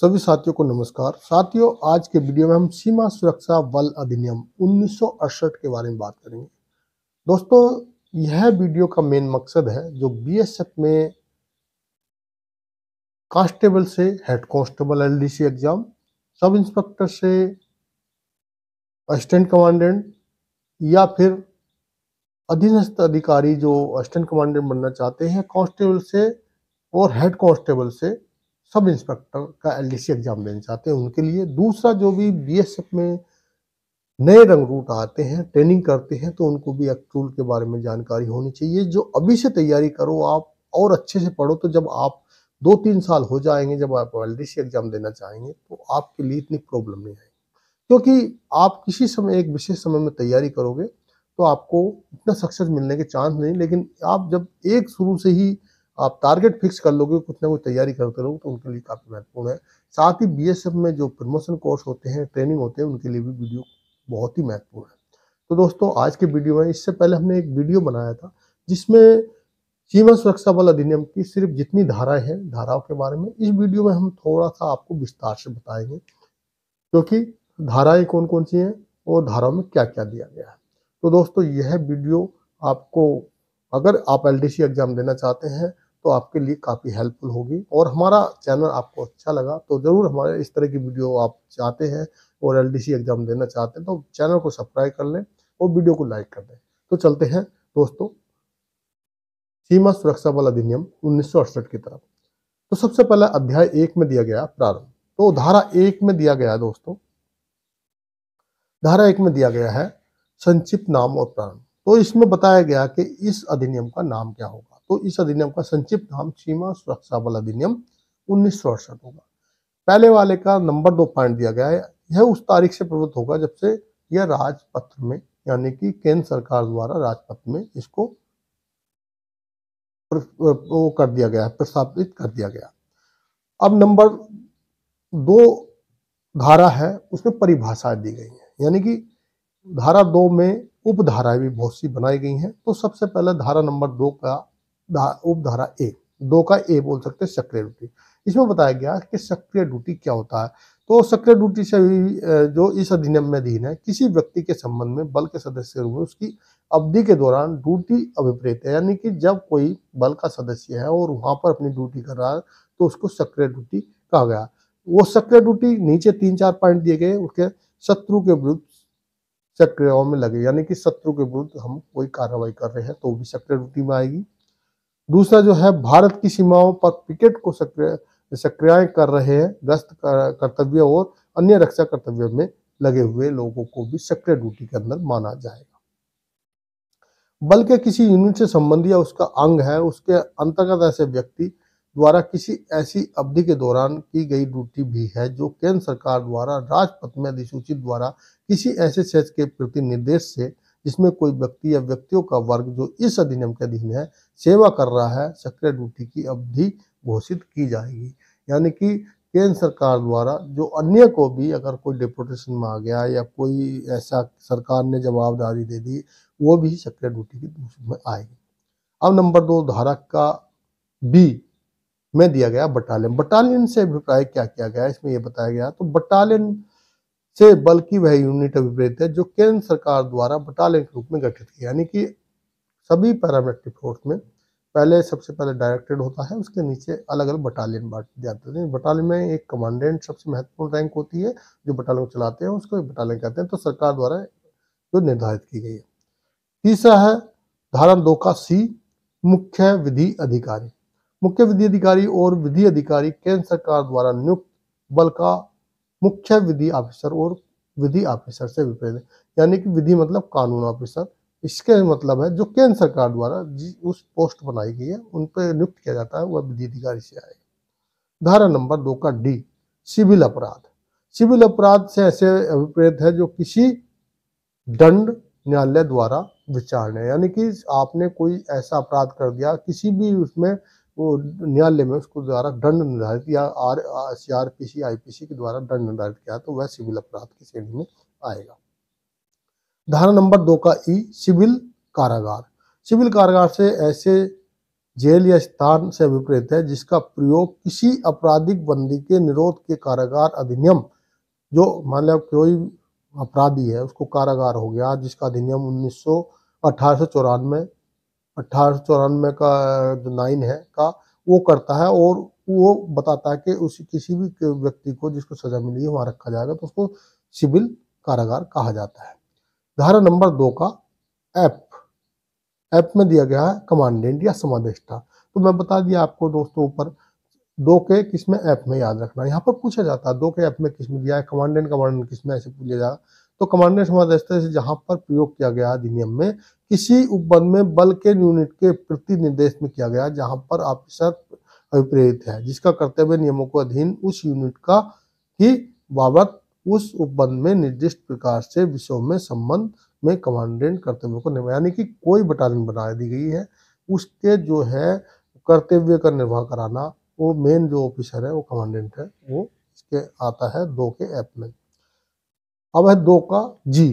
सभी साथियों को नमस्कार साथियों आज के वीडियो में हम सीमा सुरक्षा बल अधिनियम उन्नीस के बारे में बात करेंगे दोस्तों यह वीडियो का मेन मकसद है जो बीएसएफ में कांस्टेबल से head constable LDC exam sub inspector से असिस्टेंट कमांडेंट या फिर अधीनस्थ अधिकारी जो असिस्टेंट कमांडेंट बनना चाहते हैं कांस्टेबल से और हेड कांस्टेबल से सब इंस्पेक्टर का एल एग्जाम देना चाहते हैं उनके लिए दूसरा जो भी बी में नए रंग रूट आते हैं ट्रेनिंग करते हैं तो उनको भी एक्टूल के बारे में जानकारी होनी चाहिए जो अभी से तैयारी करो आप और अच्छे से पढ़ो तो जब आप दो तीन साल हो जाएंगे जब आप एल एग्जाम देना चाहेंगे तो आपके लिए इतनी प्रॉब्लम नहीं आएगी क्योंकि आप किसी समय एक विशेष समय में तैयारी करोगे तो आपको इतना सक्सेस मिलने के चांस नहीं लेकिन आप जब एक शुरू से ही आप टारगेट फिक्स कर लोगे कुछ ना कुछ तैयारी करते रहोगे तो उनके लिए काफ़ी महत्वपूर्ण है साथ ही बी में जो प्रमोशन कोर्स होते हैं ट्रेनिंग होते हैं उनके लिए भी वीडियो बहुत ही महत्वपूर्ण है तो दोस्तों आज के वीडियो में इससे पहले हमने एक वीडियो बनाया था जिसमें सीमा सुरक्षा बल अधिनियम की सिर्फ जितनी धाराएं हैं धाराओं के बारे में इस वीडियो में हम थोड़ा सा आपको विस्तार से बताएंगे क्योंकि तो धाराएं कौन कौन सी हैं और धाराओं में क्या क्या दिया गया है तो दोस्तों यह वीडियो आपको अगर आप एल एग्ज़ाम देना चाहते हैं तो आपके लिए काफ़ी हेल्पफुल होगी और हमारा चैनल आपको अच्छा लगा तो ज़रूर हमारे इस तरह की वीडियो आप चाहते हैं और एल एग्ज़ाम देना चाहते हैं तो चैनल को सब्सक्राइब कर लें और वीडियो को लाइक कर दें तो चलते हैं दोस्तों सीमा सुरक्षा बल अधिनियम उन्नीस की तरफ तो सबसे पहला अध्याय एक में दिया गया प्रारंभ तो धारा एक में दिया गया दोस्तों धारा एक में दिया गया है संक्षिप्त नाम और प्रारंभ तो इसमें बताया गया कि इस अधिनियम का नाम क्या होगा तो इस अधिनियम का संक्षिप्त नाम सीमा सुरक्षा बल अधिनियम उन्नीस होगा पहले वाले का नंबर दो पॉइंट दिया गया है यह उस तारीख से प्रवृत्त होगा जब से यह राजपत्र में यानी कि केंद्र सरकार द्वारा राजपत्र में इसको वो कर दिया गया प्रस्तावित कर दिया गया अब नंबर दो धारा है उसमें परिभाषाएं दी गई हैं यानी कि धारा दो में उपधाराएं भी बहुत सी बनाई गई हैं तो सबसे पहले धारा नंबर दो का उपधारा ए दो का ए बोल सकते हैं सक्रिय ड्यूटी इसमें बताया गया कि सक्रिय ड्यूटी क्या होता है तो सक्रिय ड्यूटी से जो इस अधिनियम में अधीन है किसी व्यक्ति के संबंध में बल के सदस्य रूप में उसकी अवधि के दौरान ड्यूटी अभिप्रेत है यानी कि जब कोई बल का सदस्य है और वहाँ पर अपनी ड्यूटी कर रहा है तो उसको सक्रिय ड्यूटी कहा गया वो सक्रिय ड्यूटी नीचे तीन चार पॉइंट दिए गए उसके शत्रु के विरुद्ध सक्रियाओं में लगे यानी कि शत्रु के विरुद्ध हम कोई कार्रवाई कर रहे हैं तो भी सक्रिय ड्यूटी में आएगी दूसरा जो है भारत की सीमाओं पर पिकेट को सक्रिय सक्रियाएं कर रहे हैं गश्त कर्तव्य और अन्य रक्षा कर्तव्य में लगे हुए लोगों को भी सक्रिय ड्यूटी के अंदर माना जाएगा बल के किसी यूनिट से संबंधी या उसका अंग है उसके अंतर्गत ऐसे व्यक्ति द्वारा किसी ऐसी अवधि के दौरान की गई ड्यूटी भी है जो केंद्र सरकार द्वारा राजपथ में अधिसूचित द्वारा किसी ऐसे सेच के प्रति निर्देश से जिसमें कोई व्यक्ति या व्यक्तियों का वर्ग जो इस अधिनियम के अधीन है सेवा कर रहा है सक्रिय ड्यूटी की अवधि घोषित की जाएगी यानी कि केंद्र सरकार द्वारा जो अन्य को भी अगर कोई डिपोटेशन में आ गया या कोई ऐसा सरकार ने जवाबदारी दे दी वो भी सक्रिय ड्यूटी की दूसरी में आएगी अब नंबर दो धारा का बी में दिया गया बटालियन बटालियन से अभिप्राय क्या किया गया इसमें यह बताया गया तो बटालियन से बल्कि वह यूनिट अभिप्रेत है जो केंद्र सरकार द्वारा बटालियन के रूप में गठित है यानी कि सभी पैरामिलिट्री फोर्स में पहले सबसे पहले डायरेक्टेड होता है उसके नीचे अलग अलग बटालियन बांट जाते हैं बटालियन में एक कमांडेंट सबसे महत्वपूर्ण रैंक होती है जो बटालियन चलाते हैं उसको बटालियन कहते हैं तो सरकार द्वारा जो निर्धारित की गई है तीसरा है धारा दो का सी मुख्य विधि अधिकारी मुख्य विधि अधिकारी और विधि अधिकारी केंद्र सरकार द्वारा नियुक्त बल का मुख्य विधि ऑफिसर और विधि ऑफिसर से विपरीत यानी कि विधि मतलब कानून ऑफिसर इसके मतलब है जो केंद्र सरकार द्वारा उस पोस्ट बनाई गई है उन पर नियुक्त किया जाता है वह विधि अधिकारी से आएगा धारा नंबर दो का डी सिविल अपराध सिविल अपराध से ऐसे अभिप्रेत है जो किसी दंड न्यायालय द्वारा विचारणा यानी कि आपने कोई ऐसा अपराध कर दिया किसी भी उसमें वो न्यायालय में उसको द्वारा दंड निर्धारित या R C R P C I P C के द्वारा दंड निर्धारित किया तो वह सिविल अपराध की श्रेणी में आएगा धारा नंबर दो का ई सिविल कारागार सिविल कारागार से ऐसे जेल या स्थान से विपरीत है जिसका प्रयोग किसी आपराधिक बंदी के निरोध के कारागार अधिनियम जो मान लिया कोई अपराधी है उसको कारागार हो गया जिसका अधिनियम उन्नीस सौ अठारह सौ चौरानवे अट्ठारह चौरानवे का जो नाइन है का वो करता है और वो बताता है कि उस किसी भी व्यक्ति को जिसको सजा मिली है वहाँ रखा जाएगा तो उसको सिविल कारागार कहा जाता है धारा नंबर दो का ऐप ऐप में दिया गया है कमांडेंट या समादेष्टा तो मैं बता दिया आपको दोस्तों ऊपर दो के किसमें ऐप में याद रखना यहाँ पर पूछा जाता है दो के ऐप में किसमें दिया है कमांडेंट का वर्णन किसमें ऐसे पूछा जाएगा तो कमांडेंट समाज से जहां पर प्रयोग किया गया अधिनियम में किसी उपबंध में बल के यूनिट के प्रति निर्देश में किया गया जहां पर ऑफिसर अभिप्रेरित है जिसका कर्तव्य नियमों को अधीन उस यूनिट का ही बाबत उस उपबंध में निर्दिष्ट प्रकार से विषयों में संबंध में कमांडेंट कर्तव्य को निर्वाह यानी कि कोई बटालियन बना दी गई है उसके जो है कर्तव्य का निर्वाह कराना वो मेन जो ऑफिसर है वो कमांडेंट है वो इसके आता है दो के ऐप में अब है दो का जी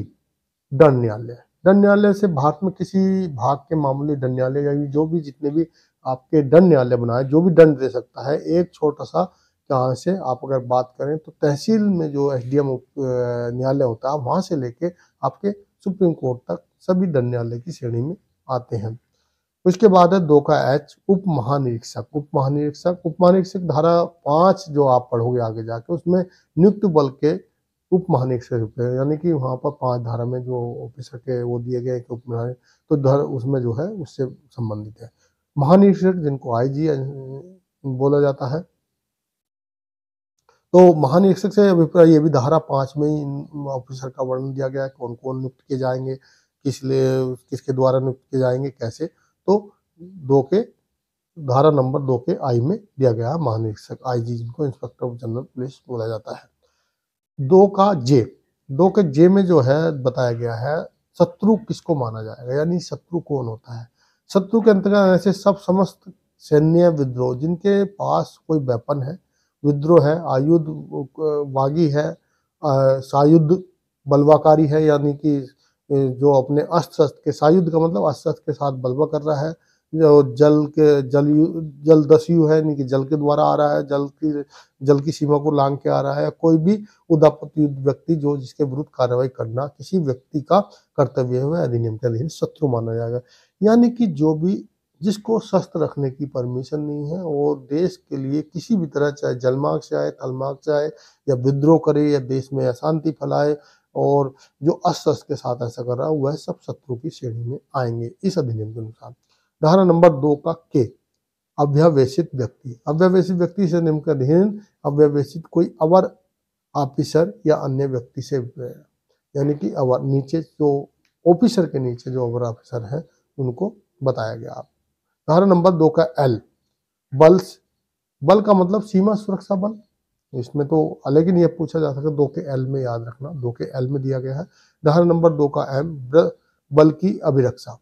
दंड न्यायालय दंड न्यायालय से भारत में किसी भाग के मामूली दंड न्यायालय या जो भी जितने भी आपके दंड न्यायालय बनाए जो भी दंड दे सकता है एक छोटा सा यहाँ से आप अगर बात करें तो तहसील में जो एस डी एम न्यायालय होता है वहाँ से लेके आपके सुप्रीम कोर्ट तक सभी दंड न्यायालय की श्रेणी में आते हैं उसके बाद है दो का एच उप महानिरीक्षक उप महानिरीक्षक उप महानिरीक्षक धारा पांच जो आप पढ़ोगे आगे जाके उसमें नियुक्त बल के उप महानिरीक्षक है यानी कि वहाँ पर पांच धारा में जो ऑफिसर के वो दिए गए कि उप तो धर उसमें जो है उससे संबंधित है महानिरीक्षक जिनको आईजी बोला जाता है तो महानिरीक्षक से अभिप्राय ये भी धारा पांच में ही ऑफिसर का वर्णन दिया गया है कौन कौन नियुक्त किए जाएंगे किस लिए किसके द्वारा नियुक्त किए जाएंगे कैसे तो दो के धारा नंबर दो के आई में दिया गया महानिरीक्षक जी जिनको इंस्पेक्टर जनरल पुलिस बोला जाता है दो का जे दो के जे में जो है बताया गया है शत्रु किसको माना जाएगा यानी शत्रु कौन होता है शत्रु के अंतर्गत ऐसे सब समस्त सैन्य विद्रोह जिनके पास कोई वेपन है विद्रोह है आयुध वागी है सायुध बलवाकारी है यानी कि जो अपने अस्त्र शस्त्र के सायुध का मतलब अस्त्र शस्त्र के साथ बलवा कर रहा है जो जल के जल जल दस्यु है यानी कि जल के द्वारा आ रहा है जल की जल की सीमा को लांग के आ रहा है कोई भी युद्ध व्यक्ति जो जिसके विरुद्ध कार्रवाई करना किसी व्यक्ति का कर्तव्य है अधिनियम के अधीन शत्रु माना जाएगा यानी कि जो भी जिसको शस्त्र रखने की परमिशन नहीं है और देश के लिए किसी भी तरह चाहे जलमार्ग से आए थलमार्ग से आए या विद्रोह करे या देश में अशांति फैलाए और जो अस्त्र के साथ ऐसा कर रहा है वह सब शत्रु की श्रेणी में आएंगे इस अधिनियम के अनुसार धारा नंबर दो का के अव्यवेशित व्यक्ति अव्यवेशित व्यक्ति से निम्न हीन अव्यवेशित कोई अवर ऑफिसर या अन्य व्यक्ति से यानी कि अवर नीचे जो ऑफिसर के नीचे जो अवर ऑफिसर है उनको बताया गया आप धारा नंबर दो का एल बल्स बल का मतलब सीमा सुरक्षा बल इसमें तो अलग ही नहीं पूछा जा सकता दो के एल में याद रखना दो के एल में दिया गया है धारा नंबर दो का एम बल की अभिरक्षा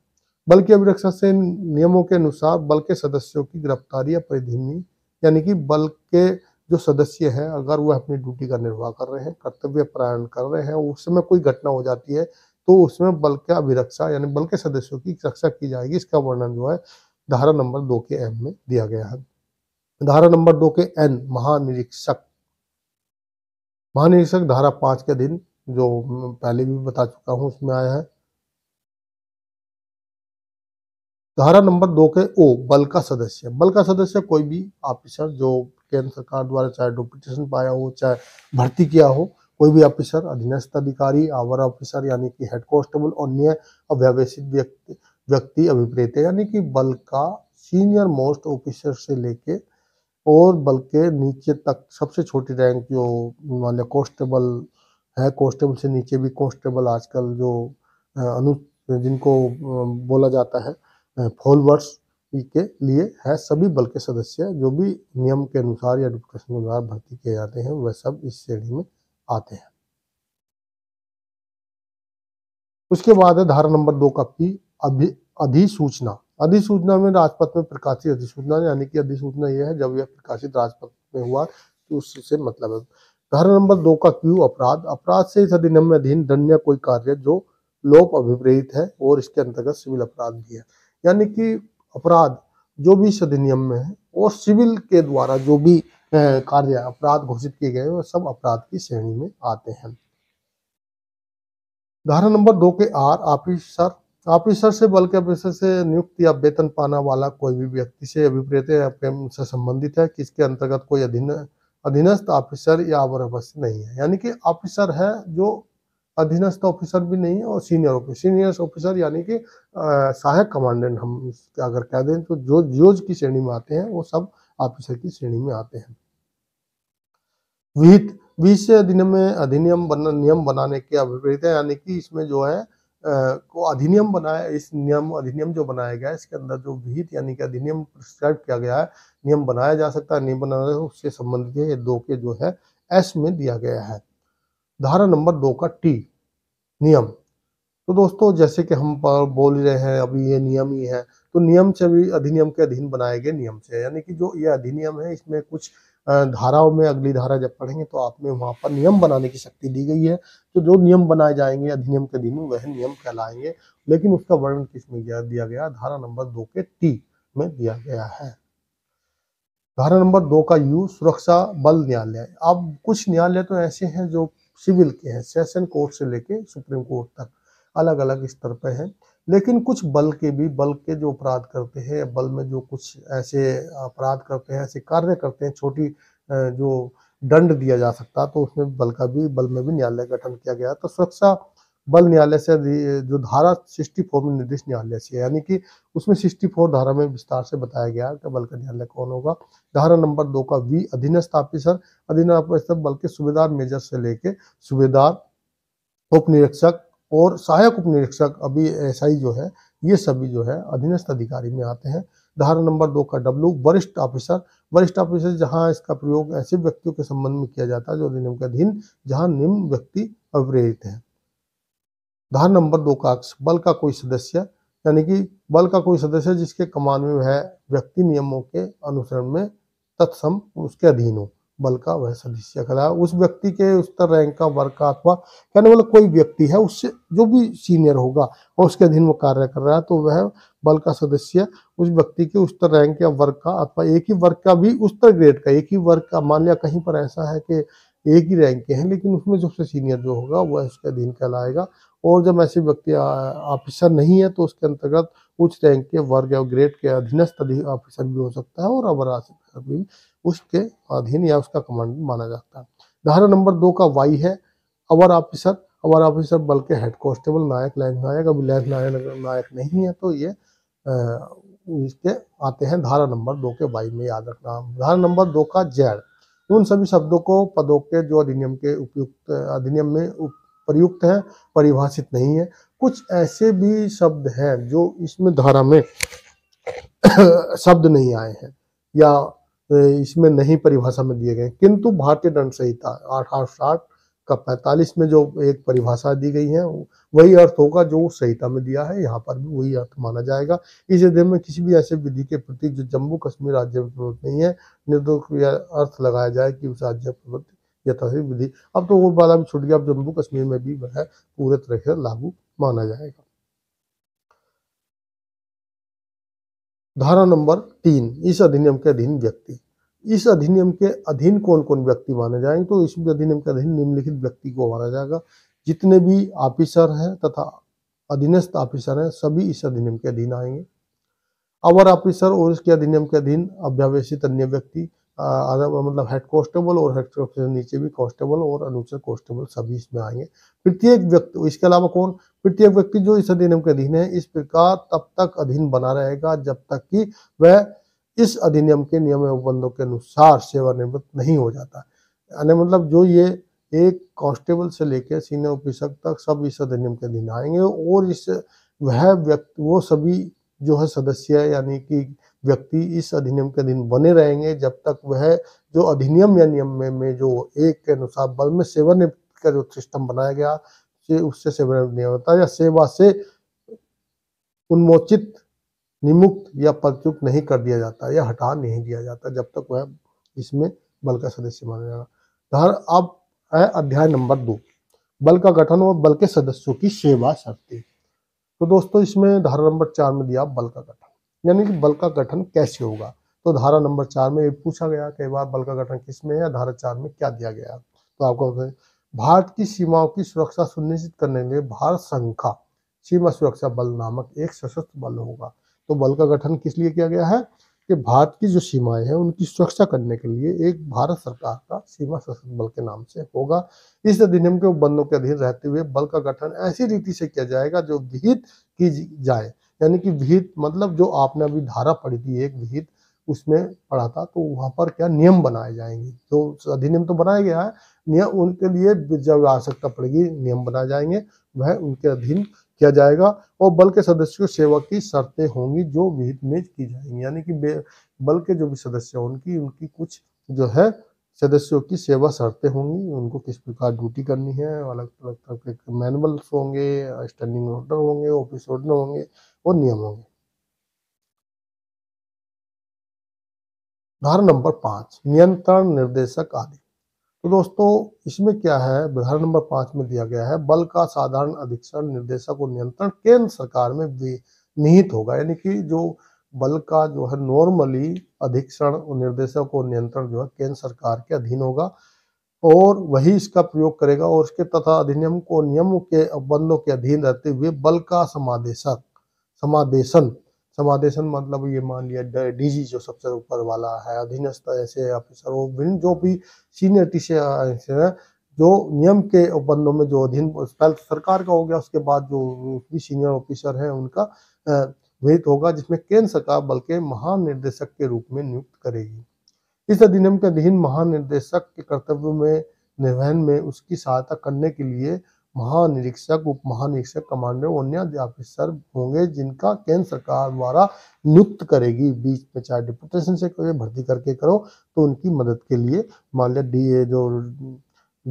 बल्कि अभिरक्षा से नियमों के अनुसार बल के सदस्यों की गिरफ्तारी या परिधिमी यानी कि बल के जो सदस्य हैं अगर वह अपनी ड्यूटी का निर्वाह कर रहे हैं कर्तव्य प्रायण कर रहे हैं उस समय कोई घटना हो जाती है तो उसमें बल के अभिरक्षा यानी बल के सदस्यों की रक्षा की जाएगी इसका वर्णन जो है धारा नंबर दो के एम में दिया गया है धारा नंबर दो के एन महानिरीक्षक महानिरीक्षक धारा पांच के दिन जो पहले भी बता चुका हूं उसमें आया है धारा नंबर दो के ओ बल का सदस्य बल का सदस्य कोई भी ऑफिसर जो केंद्र सरकार द्वारा चाहे डुप्लीकेशन पाया हो चाहे भर्ती किया हो कोई भी ऑफिसर अधीनस्थ अधिकारी आवर ऑफिसर यानी कि हेड कॉन्स्टेबल और अन्य अव्यावेशित व्यक्ति व्यक्ति अभिप्रेत यानी कि बल का सीनियर मोस्ट ऑफिसर से लेके और बल के नीचे तक सबसे छोटी रैंक जो वाले कॉन्स्टेबल है कॉन्स्टेबल से नीचे भी कॉन्स्टेबल आजकल जो अनु जिनको बोला जाता है फॉलोअर्स के लिए है सभी बल के सदस्य जो भी नियम के अनुसार या नोटिफिकेशन के अनुसार भर्ती किए जाते हैं वह सब इस श्रेणी में आते हैं उसके बाद है धारा नंबर दो का पी अधिसूचना अधिसूचना में राजपथ में प्रकाशित अधिसूचना यानी कि अधिसूचना यह है जब यह प्रकाशित राजपथ में हुआ तो उससे मतलब है धारा नंबर दो का क्यू अपराध अपराध से इस अधिनियम में अधीन दंड कोई कार्य जो लोप अभिप्रेरित है और इसके अंतर्गत सिविल अपराध भी है यानी कि अपराध जो भी इस अधिनियम में है और सिविल के द्वारा जो भी कार्य अपराध घोषित किए गए वो सब अपराध की श्रेणी में आते हैं धारा नंबर दो के आर ऑफिसर ऑफिसर से बल्कि ऑफिसर से नियुक्त या वेतन पाना वाला कोई भी व्यक्ति से अभिप्रेत से संबंधित है किसके अंतर्गत कोई अधीन अधीनस्थ ऑफिसर या अवर नहीं है यानी कि ऑफिसर है जो अधीनस्थ ऑफिसर भी नहीं है और सीनियर ऑफिसर सीनियर ऑफिसर यानी कि सहायक कमांडेंट हम अगर कह दें तो जो जोज की श्रेणी में आते हैं वो सब ऑफिसर की श्रेणी में आते हैं विहित विषय अधिनियम में अधिनियम बना नियम बनाने के अभिप्रेत है यानी कि इसमें जो है को अधिनियम बनाया इस नियम अधिनियम जो बनाया गया है इसके अंदर जो विहित यानी कि अधिनियम प्रिस्क्राइब किया गया है नियम बनाया जा सकता है नियम बनाया उससे संबंधित ये दो के जो है एस में दिया गया है धारा नंबर दो का टी नियम तो दोस्तों जैसे कि हम बोल रहे हैं अभी ये नियम ही है तो नियम से भी अधिनियम के अधीन बनाए गए नियम से यानी कि जो ये अधिनियम है इसमें कुछ धाराओं में अगली धारा जब पढ़ेंगे तो आप में वहां पर नियम बनाने की शक्ति दी गई है तो जो नियम बनाए जाएंगे अधिनियम के अधीन वह नियम कहलाएंगे लेकिन उसका वर्णन किस में दिया गया धारा नंबर दो के टी में दिया गया है धारा नंबर दो का यू सुरक्षा बल न्यायालय अब कुछ न्यायालय तो ऐसे हैं जो सिविल के हैं सेशन कोर्ट से लेके सुप्रीम कोर्ट तक अलग अलग स्तर पर हैं लेकिन कुछ बल के भी बल के जो अपराध करते हैं बल में जो कुछ ऐसे अपराध करते हैं ऐसे कार्य करते हैं छोटी जो दंड दिया जा सकता तो उसमें बल का भी बल में भी न्यायालय गठन किया गया तो सुरक्षा बल न्यायालय से जो धारा फोर में निर्देश न्यायालय से है यानी कि उसमें सिक्सटी फोर धारा में विस्तार से बताया गया कि बल का न्यायालय कौन होगा धारा नंबर दो का वी अधीनस्थ ऑफिसर अधीन ऑफिसर बल के सूबेदार मेजर से लेके सूबेदार उप निरीक्षक और सहायक उप निरीक्षक अभी एस जो है ये सभी जो है अधीनस्थ अधिकारी में आते हैं धारा नंबर दो का डब्ल्यू वरिष्ठ ऑफिसर वरिष्ठ ऑफिसर जहां इसका प्रयोग ऐसे व्यक्तियों के संबंध में किया जाता है जो अधिनियम के अधीन जहां निम्न व्यक्ति अवरेहित है धार नंबर दो का अक्ष बल का कोई सदस्य यानी कि बल का कोई सदस्य जिसके कमान में वह व्यक्ति नियमों के अनुसरण में तत्सम उसके अधीन हो बल का वह सदस्य कहलाया उस व्यक्ति के उत्तर रैंक का वर्ग का अथवा कहने वाले कोई व्यक्ति है उससे जो भी सीनियर होगा और उसके अधीन वो कार्य कर रहा है तो वह बल का सदस्य उस व्यक्ति के उत्तर रैंक या वर्ग का अथवा एक ही वर्ग का भी उत्तर ग्रेड का एक ही वर्ग का मान लिया कहीं पर ऐसा है कि एक ही रैंक के हैं लेकिन उसमें सबसे सीनियर जो होगा वह उसके अधीन कहलाएगा और जब ऐसे व्यक्ति ऑफिसर नहीं है तो उसके अंतर्गत उच्च रैंक के वर्ग या ग्रेड के अधीनस्थ अधिक ऑफिसर भी हो सकता है और अवर भी उसके अधीन या उसका कमांड माना जाता है धारा नंबर दो का वाई है अवर ऑफिसर अवर ऑफिसर बल्कि हेड कॉन्स्टेबल नायक लैंस नायक अभी लैंस नायक नायक नहीं है तो ये इसके आते हैं धारा नंबर दो के वाई में याद रखना धारा नंबर दो का जेड उन सभी शब्दों को पदों के जो अधिनियम के उपयुक्त अधिनियम में उप, प्रयुक्त है परिभाषित नहीं है कुछ ऐसे भी शब्द हैं जो इसमें धारा में शब्द नहीं आए हैं या इसमें नहीं परिभाषा में दिए गए किंतु भारतीय दंड संहिता आठ का पैंतालीस में जो एक परिभाषा दी गई है वही अर्थ होगा जो संहिता में दिया है यहाँ पर भी वही अर्थ माना जाएगा इस अध्ययन में किसी भी ऐसे विधि के प्रति जो जम्मू कश्मीर राज्य में प्रवृत्त नहीं है निर्दोष अर्थ लगाया जाए कि उस राज्य प्रवृत्ति यथासी विधि अब तो वो वाला भी छूट गया अब जम्मू कश्मीर में भी वह पूरे तरह से लागू माना जाएगा धारा नंबर तीन इस अधिनियम के अधीन व्यक्ति इस अधिनियम के अधीन कौन कौन व्यक्ति माने जाएंगे तो इस अधिनियम के अधीन निम्नलिखित व्यक्ति को माना जाएगा जितने भी ऑफिसर हैं तथा अधीनस्थ ऑफिसर हैं सभी इस अधिनियम के अधीन आएंगे अवर ऑफिसर और इसके अधिनियम के अधीन अभ्यावेशित अन्य व्यक्ति अगर मतलब हेड कॉन्स्टेबल और हेड ऑफिसर नीचे भी कॉन्स्टेबल और अनुसर कॉन्स्टेबल सभी इसमें आएंगे प्रत्येक व्यक्ति इसके अलावा कौन प्रत्येक व्यक्ति जो इस अधिनियम के अधीन है इस प्रकार तब तक अधीन बना रहेगा जब तक कि वह इस अधिनियम के नियम उपबंधों के अनुसार सेवानिवृत्त नहीं हो जाता यानी मतलब जो ये एक कॉन्स्टेबल से लेकर सीनियर ऑफिसर तक सब इस अधिनियम के अधीन आएंगे और इस वह व्यक्ति वो सभी जो है सदस्य यानी कि व्यक्ति इस अधिनियम के अधीन बने रहेंगे जब तक वह जो अधिनियम या नियम में, में जो एक के अनुसार बल में सेवन का जो सिस्टम बनाया गया से उससे सेवन नहीं होता या सेवा से उन्मोचित निमुक्त या पदच्युत नहीं कर दिया जाता या हटा नहीं दिया जाता जब तक वह इसमें बल का सदस्य माना जाएगा धार अब है अध्याय नंबर दो बल का गठन और बल के सदस्यों की सेवा शक्ति तो दोस्तों इसमें धारा नंबर चार में दिया बल का गठन यानी कि बल का गठन कैसे होगा तो धारा नंबर चार में पूछा गया कई बार बल का गठन किस में है धारा चार में क्या दिया गया तो आपको भारत की सीमाओं की सुरक्षा सुनिश्चित करने के लिए भारत संघ का सीमा सुरक्षा बल नामक एक सशस्त्र बल होगा तो बल का गठन किस लिए किया गया है कि भारत की जो सीमाएं हैं उनकी सुरक्षा करने के लिए एक भारत सरकार का सीमा सशस्त्र बल के नाम से होगा इस अधिनियम के उपबंधों के अधीन रहते हुए बल का गठन ऐसी रीति से किया जाएगा जो विहित की जाए यानी कि विहित मतलब जो आपने अभी धारा पढ़ी थी एक विहित उसमें पढ़ा था तो वहाँ पर क्या नियम बनाए जाएंगे जो तो अधिनियम तो बनाया गया है नियम उनके लिए जब आवश्यकता पड़ेगी नियम बनाए जाएंगे वह उनके अधीन किया जाएगा और बल के सदस्यों सेवा की शर्तें होंगी जो विहित में की जाएंगी यानी कि बल के जो भी सदस्य उनकी उनकी कुछ जो है सदस्यों की सेवा शर्तें होंगी उनको किस प्रकार ड्यूटी करनी है अलग अलग तरह के मैनुअल्स होंगे स्टैंडिंग ऑर्डर होंगे ऑफिस ऑर्डर होंगे वो नियम होंगे उदाहरण नंबर पांच नियंत्रण निर्देशक आदि तो दोस्तों इसमें क्या है उदाहरण नंबर पांच में दिया गया है बल का साधारण अधीक्षण निर्देशक और नियंत्रण केंद्र सरकार में निहित होगा यानी कि जो बल का जो है नॉर्मली अधीक्षण और निर्देशक और नियंत्रण जो है केंद्र सरकार के अधीन होगा और वही इसका प्रयोग करेगा और उसके तथा अधिनियम को नियमों के अनुबंधों के अधीन रहते हुए बल का समादेशक समादेशन समादेशन मतलब ये मान लिया डीजी जो सबसे ऊपर वाला है अधीनस्थ ऐसे ऑफिसर वो जो भी सीनियर टीसी ऐसे हैं जो नियम के उपबंधों में जो अधीन पहले तो सरकार का हो गया उसके बाद जो भी सीनियर ऑफिसर है उनका विहित होगा जिसमें केंद्र सरकार बल्कि महानिर्देशक के रूप में नियुक्त करेगी इस अधिनियम के अधीन महानिर्देशक के कर्तव्य में निर्वहन में उसकी सहायता करने के लिए महानिरीक्षक उप महानिरीक्षक कमांडर अन्य ऑफिसर होंगे जिनका केंद्र सरकार द्वारा नियुक्त करेगी बीच में चाहे डिपुटेशन से करो भर्ती करके करो तो उनकी मदद के लिए मान लिया डी जो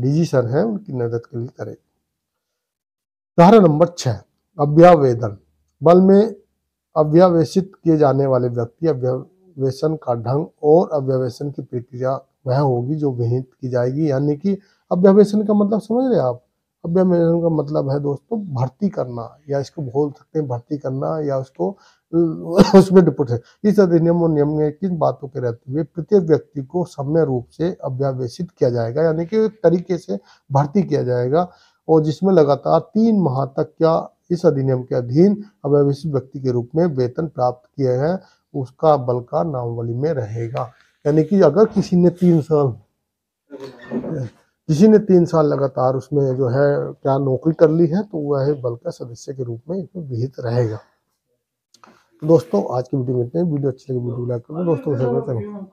डी सर है उनकी मदद के लिए करेगी उदाहरण नंबर छह अभ्यावेदन बल में अव्यावेशित किए जाने वाले व्यक्ति अव्यवेशन का ढंग और अव्यवेशन की प्रक्रिया वह होगी जो विहित की जाएगी यानी कि अव्यवेशन का मतलब समझ रहे आप अभ्यावेदन का मतलब है दोस्तों तो भर्ती करना या इसको बोल सकते हैं भर्ती करना या उसको उसमें डिपुट है इस अधिनियम और नियम में किन बातों के रहते हुए प्रत्येक व्यक्ति को सम्य रूप से अभ्यावेशित किया जाएगा यानी कि एक तरीके से भर्ती किया जाएगा और जिसमें लगातार तीन माह तक क्या इस अधिनियम के अधीन अभ्यावेशित व्यक्ति के रूप में वेतन प्राप्त किए हैं उसका बल का नामावली में रहेगा यानी कि अगर किसी ने तीन साल किसी ने तीन साल लगातार उसमें जो है क्या नौकरी कर ली है तो वह बल का सदस्य के रूप में इसमें विहित रहेगा दोस्तों आज की वीडियो में इतने वीडियो अच्छी लगी वीडियो लाइक करो दोस्तों